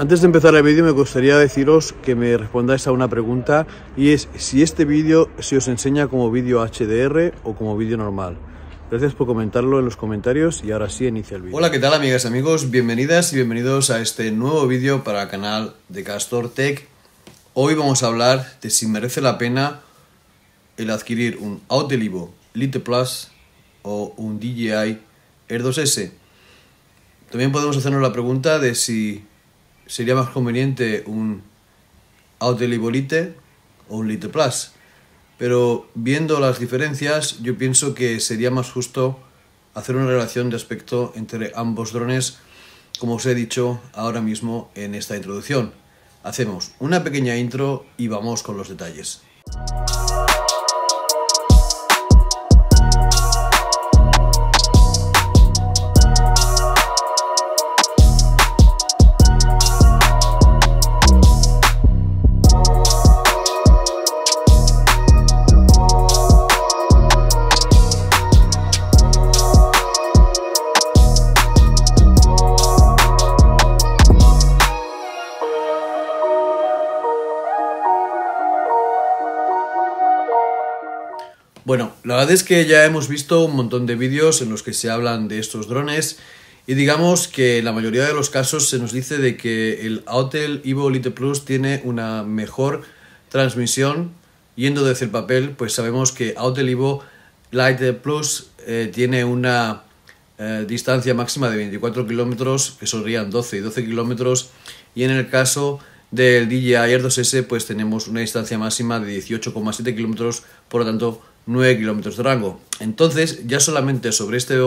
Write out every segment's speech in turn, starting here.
Antes de empezar el vídeo me gustaría deciros que me respondáis a una pregunta y es si este vídeo se os enseña como vídeo HDR o como vídeo normal. Gracias por comentarlo en los comentarios y ahora sí inicia el vídeo. Hola, ¿qué tal amigas y amigos? Bienvenidas y bienvenidos a este nuevo vídeo para el canal de Castor Tech. Hoy vamos a hablar de si merece la pena el adquirir un Autelivo Lite Plus o un DJI Air 2S. También podemos hacernos la pregunta de si sería más conveniente un Autelibolite o un Lite Plus. Pero viendo las diferencias, yo pienso que sería más justo hacer una relación de aspecto entre ambos drones, como os he dicho ahora mismo en esta introducción. Hacemos una pequeña intro y vamos con los detalles. Bueno, la verdad es que ya hemos visto un montón de vídeos en los que se hablan de estos drones y digamos que en la mayoría de los casos se nos dice de que el Autel Evo Lite Plus tiene una mejor transmisión yendo desde el papel, pues sabemos que Autel Evo Lite Plus eh, tiene una eh, distancia máxima de 24 kilómetros, que serían 12 y 12 kilómetros, y en el caso del DJI Air 2S pues tenemos una distancia máxima de 18,7 kilómetros, por lo tanto 9 kilómetros de rango. Entonces, ya solamente sobre este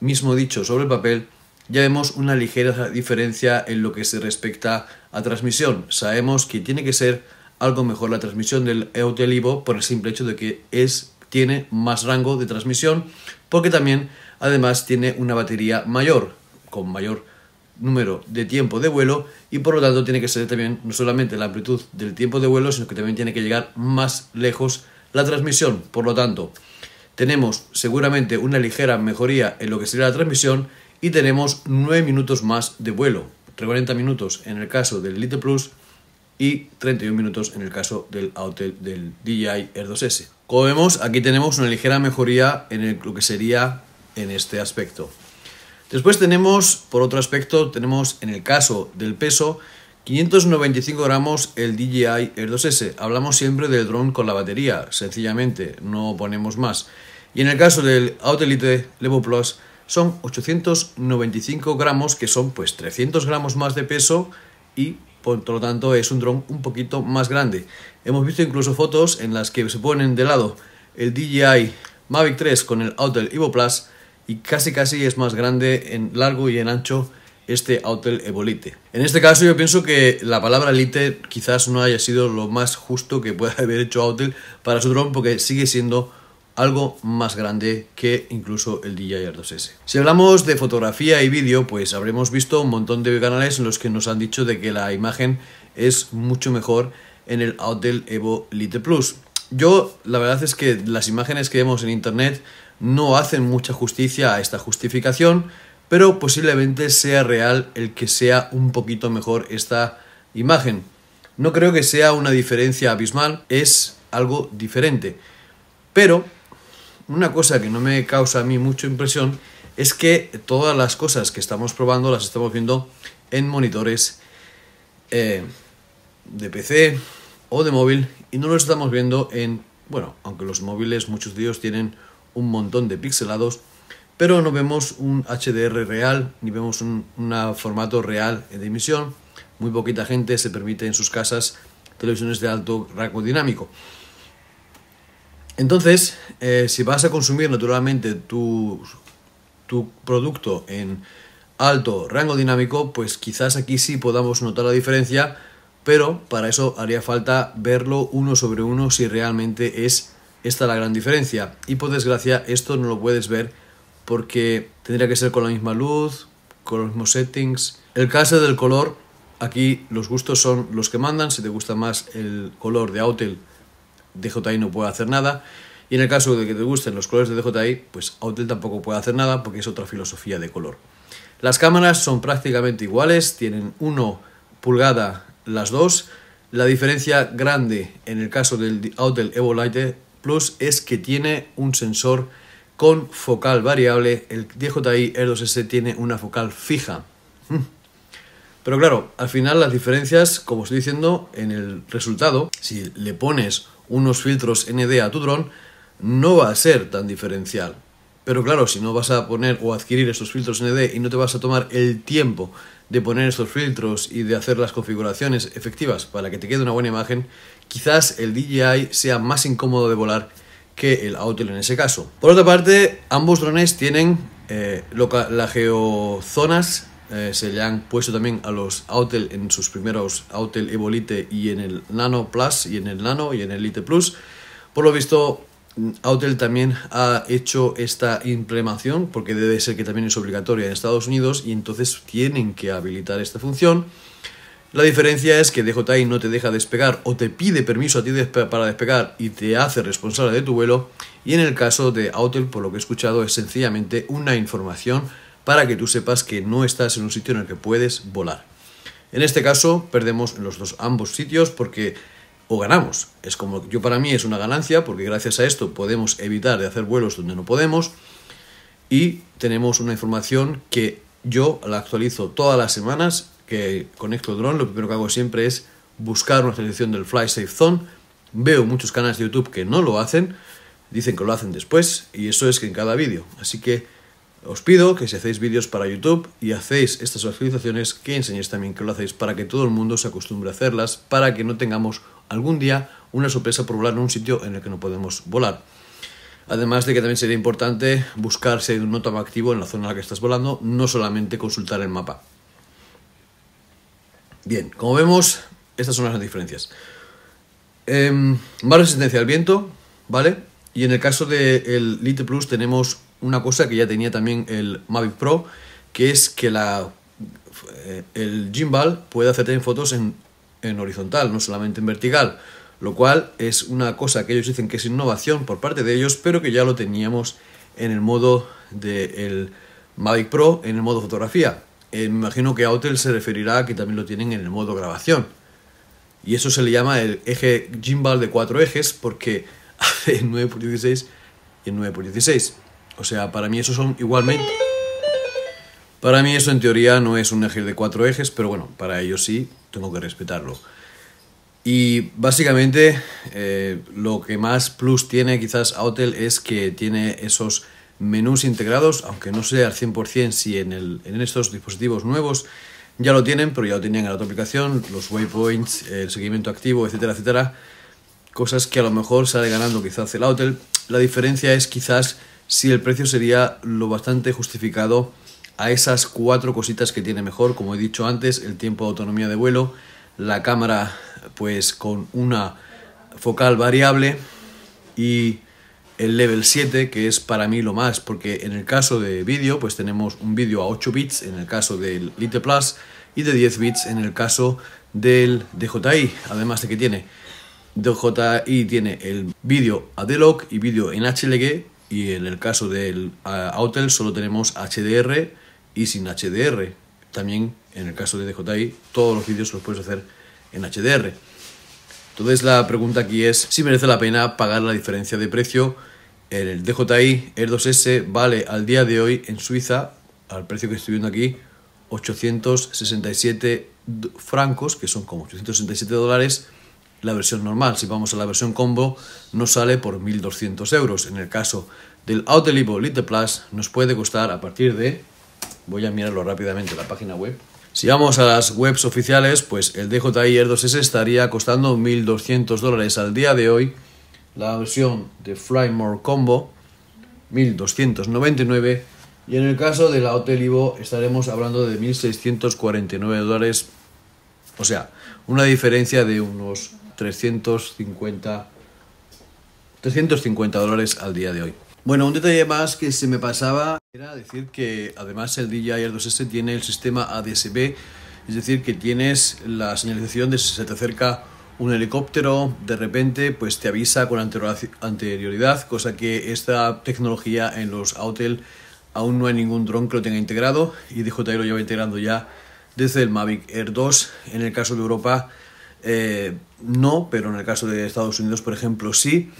mismo dicho sobre el papel, ya vemos una ligera diferencia en lo que se respecta a transmisión. Sabemos que tiene que ser algo mejor la transmisión del EOTLIVO. por el simple hecho de que es, tiene más rango de transmisión, porque también además tiene una batería mayor, con mayor número de tiempo de vuelo y por lo tanto tiene que ser también no solamente la amplitud del tiempo de vuelo, sino que también tiene que llegar más lejos la transmisión. Por lo tanto, tenemos seguramente una ligera mejoría en lo que sería la transmisión y tenemos 9 minutos más de vuelo. 40 minutos en el caso del Elite Plus y 31 minutos en el caso del, del DJI Air 2S. Como vemos, aquí tenemos una ligera mejoría en lo que sería en este aspecto. Después tenemos, por otro aspecto, tenemos en el caso del peso, 595 gramos el DJI Air 2S. Hablamos siempre del drone con la batería, sencillamente, no ponemos más. Y en el caso del Autelite Levo Plus son 895 gramos, que son pues 300 gramos más de peso y por lo tanto es un dron un poquito más grande. Hemos visto incluso fotos en las que se ponen de lado el DJI Mavic 3 con el Autel Evo Plus y casi casi es más grande en largo y en ancho este Autel Evolite. En este caso yo pienso que la palabra Lite quizás no haya sido lo más justo que pueda haber hecho Autel para su dron porque sigue siendo algo más grande que incluso el DJI R2S. Si hablamos de fotografía y vídeo, pues habremos visto un montón de canales en los que nos han dicho de que la imagen es mucho mejor en el Autel Evo Lite Plus. Yo la verdad es que las imágenes que vemos en internet no hacen mucha justicia a esta justificación pero posiblemente sea real el que sea un poquito mejor esta imagen. No creo que sea una diferencia abismal, es algo diferente. Pero una cosa que no me causa a mí mucha impresión es que todas las cosas que estamos probando las estamos viendo en monitores eh, de PC o de móvil y no lo estamos viendo en, bueno, aunque los móviles muchos de ellos tienen un montón de pixelados, pero no vemos un HDR real, ni vemos un formato real de emisión. Muy poquita gente se permite en sus casas televisiones de alto rango dinámico. Entonces, eh, si vas a consumir naturalmente tu, tu producto en alto rango dinámico, pues quizás aquí sí podamos notar la diferencia, pero para eso haría falta verlo uno sobre uno si realmente es esta la gran diferencia. Y por desgracia esto no lo puedes ver porque tendría que ser con la misma luz, con los mismos settings. El caso del color, aquí los gustos son los que mandan, si te gusta más el color de Autel, DJI no puede hacer nada. Y en el caso de que te gusten los colores de DJI, pues Autel tampoco puede hacer nada porque es otra filosofía de color. Las cámaras son prácticamente iguales, tienen 1 pulgada las dos. La diferencia grande en el caso del Autel Evo Light Plus es que tiene un sensor con focal variable, el DJI Air 2S tiene una focal fija. Hmm. Pero claro, al final las diferencias, como estoy diciendo, en el resultado, si le pones unos filtros ND a tu dron, no va a ser tan diferencial. Pero claro, si no vas a poner o adquirir estos filtros ND y no te vas a tomar el tiempo de poner estos filtros y de hacer las configuraciones efectivas para que te quede una buena imagen, quizás el DJI sea más incómodo de volar que el Autel en ese caso. Por otra parte, ambos drones tienen eh, la las geozonas, eh, se le han puesto también a los Autel en sus primeros Autel Evolite y en el Nano Plus y en el Nano y en el Elite Plus. Por lo visto, Autel también ha hecho esta implementación porque debe ser que también es obligatoria en Estados Unidos y entonces tienen que habilitar esta función. La diferencia es que DJI no te deja despegar o te pide permiso a ti para despegar y te hace responsable de tu vuelo. Y en el caso de Autel, por lo que he escuchado, es sencillamente una información para que tú sepas que no estás en un sitio en el que puedes volar. En este caso, perdemos los dos ambos sitios porque o ganamos. Es como yo para mí es una ganancia porque gracias a esto podemos evitar de hacer vuelos donde no podemos y tenemos una información que yo la actualizo todas las semanas que conecto el dron, lo primero que hago siempre es buscar una selección del Fly Safe Zone. Veo muchos canales de YouTube que no lo hacen, dicen que lo hacen después, y eso es que en cada vídeo. Así que os pido que si hacéis vídeos para YouTube y hacéis estas actualizaciones, que enseñéis también que lo hacéis para que todo el mundo se acostumbre a hacerlas, para que no tengamos algún día una sorpresa por volar en un sitio en el que no podemos volar. Además de que también sería importante buscar si hay un notam activo en la zona en la que estás volando, no solamente consultar el mapa. Bien, como vemos, estas son las diferencias. Em, más resistencia al viento, ¿vale? Y en el caso del Lite Plus tenemos una cosa que ya tenía también el Mavic Pro, que es que la, eh, el gimbal puede hacer también fotos en, horizontal, no solamente en vertical, lo cual es una cosa que ellos dicen que es innovación por parte de ellos, pero que ya lo teníamos en el modo del de Mavic Pro, en el modo fotografía. Eh, me imagino que Autel se referirá a que también lo tienen en el modo grabación. Y eso se le llama el eje gimbal de cuatro ejes porque hace 9x16 y 9x16. O sea, para mí eso son igualmente... Para mí eso en teoría no es un eje de cuatro ejes, pero bueno, para ellos sí, tengo que respetarlo. Y básicamente eh, lo que más plus tiene quizás Autel es que tiene esos menús integrados, aunque no sé al 100% si en, el, en estos dispositivos nuevos ya lo tienen, pero ya lo tenían en la otra aplicación, los waypoints, el seguimiento activo, etcétera, etcétera. Cosas que a lo mejor sale ganando quizás el hotel. La diferencia es quizás si el precio sería lo bastante justificado a esas cuatro cositas que tiene mejor, como he dicho antes, el tiempo de autonomía de vuelo, la cámara pues con una focal variable y el level 7, que es para mí lo más, porque en el caso de vídeo, pues tenemos un vídeo a 8 bits en el caso del Lite Plus y de 10 bits en el caso del DJI, además de que tiene DJI tiene el vídeo a Delog y vídeo en HLG y en el caso del Autel solo tenemos HDR y sin HDR. También en el caso de DJI todos los vídeos los puedes hacer en HDR. Entonces la pregunta aquí es si merece la pena pagar la diferencia de precio el DJI r 2S vale al día de hoy en Suiza, al precio que estoy viendo aquí, 867 francos, que son como 867 dólares, la versión normal. Si vamos a la versión combo, nos sale por 1.200 euros. En el caso del Auto Lite Plus, nos puede costar a partir de... Voy a mirarlo rápidamente la página web. Si vamos a las webs oficiales, pues el DJI Air 2S estaría costando 1.200 dólares al día de hoy la versión de Flymore Combo 1299 y en el caso de la Hotel Ivo estaremos hablando de 1649 dólares, o sea, una diferencia de unos 350 350 dólares al día de hoy. Bueno, un detalle más que se me pasaba era decir que además el DJI Air 2S tiene el sistema ADSB, es decir, que tienes la señalización de si se te acerca un helicóptero de repente pues te avisa con anterioridad, cosa que esta tecnología en los Autel aún no hay ningún dron que lo tenga integrado y DJI lo lleva integrando ya desde el Mavic Air 2. En el caso de Europa eh, no, pero en el caso de Estados Unidos por ejemplo sí.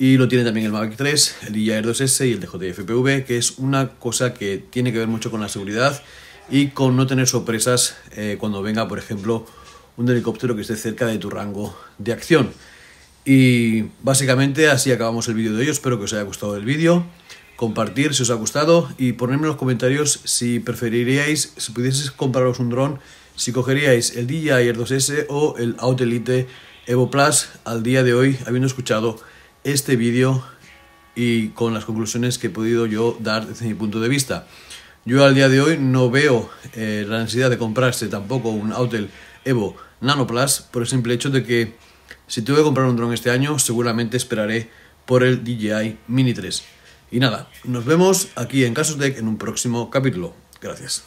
Y lo tiene también el Mavic 3, el DJI Air 2S y el DJI FPV, que es una cosa que tiene que ver mucho con la seguridad y con no tener sorpresas eh, cuando venga por ejemplo un helicóptero que esté cerca de tu rango de acción. Y básicamente así acabamos el vídeo de hoy. Espero que os haya gustado el vídeo. Compartir si os ha gustado y ponerme en los comentarios si preferiríais, si pudieseis compraros un dron, si cogeríais el DJI Air 2S o el Autelite Evo Plus al día de hoy, habiendo escuchado este vídeo y con las conclusiones que he podido yo dar desde mi punto de vista. Yo al día de hoy no veo eh, la necesidad de comprarse tampoco un Autel Evo Nanoplas por el simple hecho de que si tuve que comprar un dron este año, seguramente esperaré por el DJI Mini 3. Y nada, nos vemos aquí en Casos Tech en un próximo capítulo. Gracias.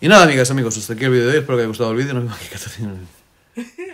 Y nada, amigas y amigos, hasta aquí el vídeo de hoy. Espero que haya gustado el vídeo. Nos vemos aquí 14